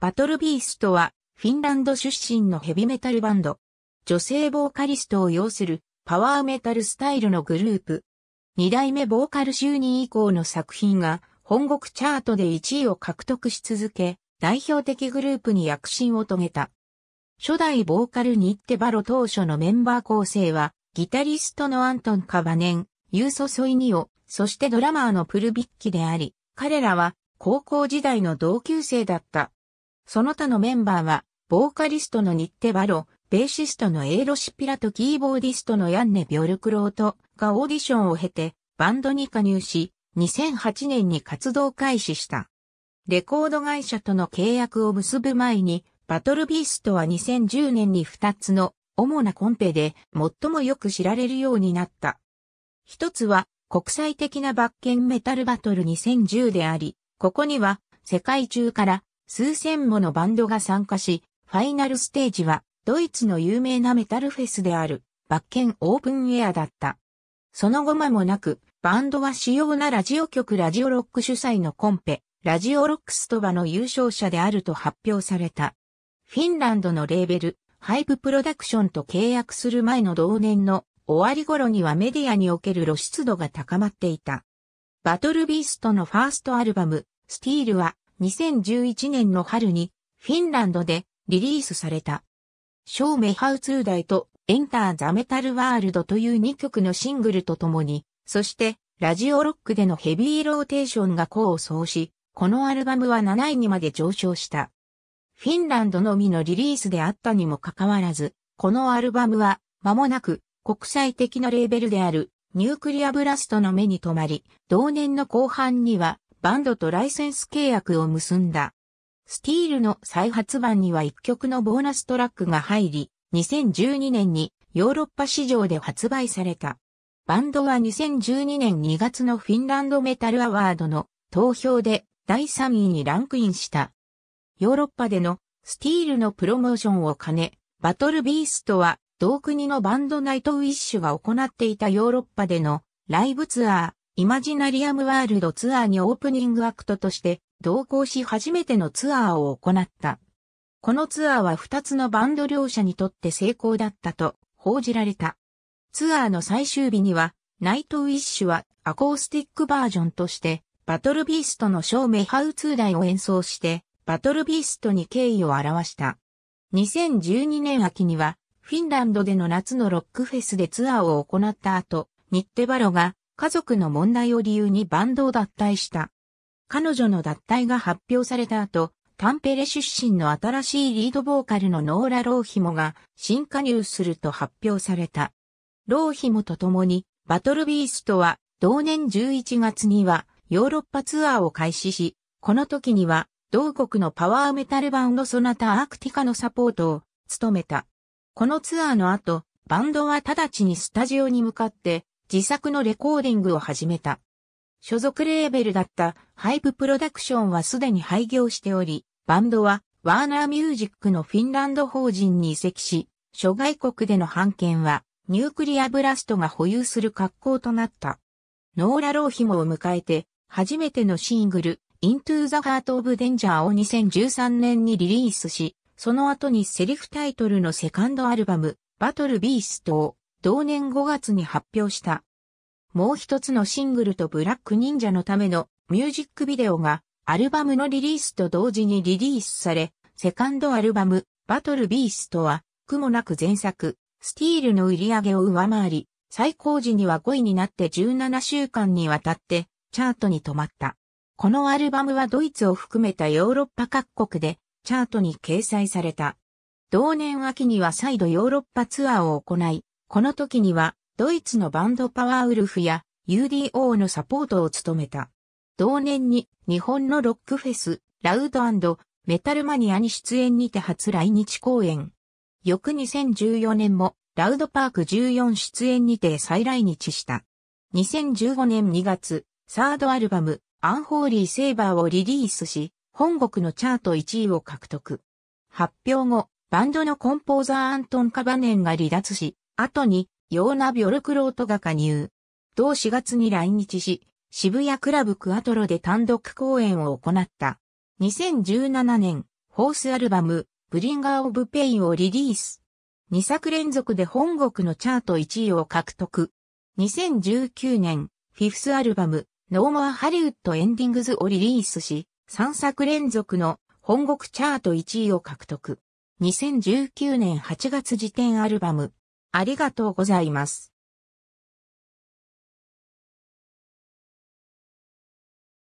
バトルビーストは、フィンランド出身のヘビメタルバンド。女性ボーカリストを要するパワーメタルスタイルのグループ。二代目ボーカル就任以降の作品が本国チャートで1位を獲得し続け、代表的グループに躍進を遂げた。初代ボーカルニッテバロ当初のメンバー構成は、ギタリストのアントン・カバネン、ユーソ・ソイニオ、そしてドラマーのプルビッキであり、彼らは高校時代の同級生だった。その他のメンバーは、ボーカリストのニッテバロ、ベーシストのエイロシピラとキーボーディストのヤンネ・ビョルクロートがオーディションを経てバンドに加入し、2008年に活動開始した。レコード会社との契約を結ぶ前に、バトルビーストは2010年に2つの主なコンペで最もよく知られるようになった。一つは国際的なバッケンメタルバトル2010であり、ここには世界中から数千ものバンドが参加し、ファイナルステージはドイツの有名なメタルフェスであるバッケンオープンエアだった。その後間もなく、バンドは主要なラジオ局ラジオロック主催のコンペ、ラジオロックストバの優勝者であると発表された。フィンランドのレーベル、ハイブプロダクションと契約する前の同年の終わり頃にはメディアにおける露出度が高まっていた。バトルビーストのファーストアルバム、スティールは2011年の春にフィンランドでリリースされた。ショーメハウツーダイとエンターザメタルワールドという2曲のシングルとともに、そしてラジオロックでのヘビーローテーションが功を奏し、このアルバムは7位にまで上昇した。フィンランドのみのリリースであったにもかかわらず、このアルバムは間もなく国際的なレーベルであるニュークリアブラストの目に留まり、同年の後半にはバンドとライセンス契約を結んだ。スティールの再発版には1曲のボーナストラックが入り、2012年にヨーロッパ市場で発売された。バンドは2012年2月のフィンランドメタルアワードの投票で第3位にランクインした。ヨーロッパでのスティールのプロモーションを兼ね、バトルビーストは同国のバンドナイトウィッシュが行っていたヨーロッパでのライブツアー、イマジナリアムワールドツアーにオープニングアクトとして同行し初めてのツアーを行った。このツアーは2つのバンド両者にとって成功だったと報じられた。ツアーの最終日には、ナイトウィッシュはアコースティックバージョンとして、バトルビーストの照明ハウツー台を演奏して、バトルビーストに敬意を表した。2012年秋には、フィンランドでの夏のロックフェスでツアーを行った後、ニッテバロが家族の問題を理由にバンドを脱退した。彼女の脱退が発表された後、タンペレ出身の新しいリードボーカルのノーラ・ローヒモが新加入すると発表された。ローヒモと共にバトルビーストは同年11月にはヨーロッパツアーを開始し、この時には同国のパワーメタルバンドソナタアークティカのサポートを務めた。このツアーの後、バンドは直ちにスタジオに向かって自作のレコーディングを始めた。所属レーベルだったハイププロダクションはすでに廃業しており、バンドはワーナーミュージックのフィンランド法人に移籍し、諸外国での版権はニュークリアブラストが保有する格好となった。ノーラ・ローヒモを迎えて、初めてのシングル、Into the Heart of Danger を2013年にリリースし、その後にセリフタイトルのセカンドアルバム、バトルビーストを同年5月に発表した。もう一つのシングルとブラック忍者のためのミュージックビデオがアルバムのリリースと同時にリリースされ、セカンドアルバムバトルビーストは、苦もなく前作、スティールの売り上げを上回り、最高時には5位になって17週間にわたってチャートに止まった。このアルバムはドイツを含めたヨーロッパ各国でチャートに掲載された。同年秋には再度ヨーロッパツアーを行い、この時には、ドイツのバンドパワーウルフや UDO のサポートを務めた。同年に日本のロックフェス、ラウドメタルマニアに出演にて初来日公演。翌2014年もラウドパーク14出演にて再来日した。2015年2月、サードアルバム、アンホーリーセーバーをリリースし、本国のチャート1位を獲得。発表後、バンドのコンポーザーアントン・カバネンが離脱し、後に、ヨーナ・ビョルクロートが加入。同4月に来日し、渋谷クラブクアトロで単独公演を行った。2017年、ホースアルバム、ブリンガー・オブ・ペインをリリース。2作連続で本国のチャート1位を獲得。2019年、フィフスアルバム、ノーマー・ハリウッド・エンディングズをリリースし、3作連続の本国チャート1位を獲得。2019年8月時点アルバム、ありがとうございます。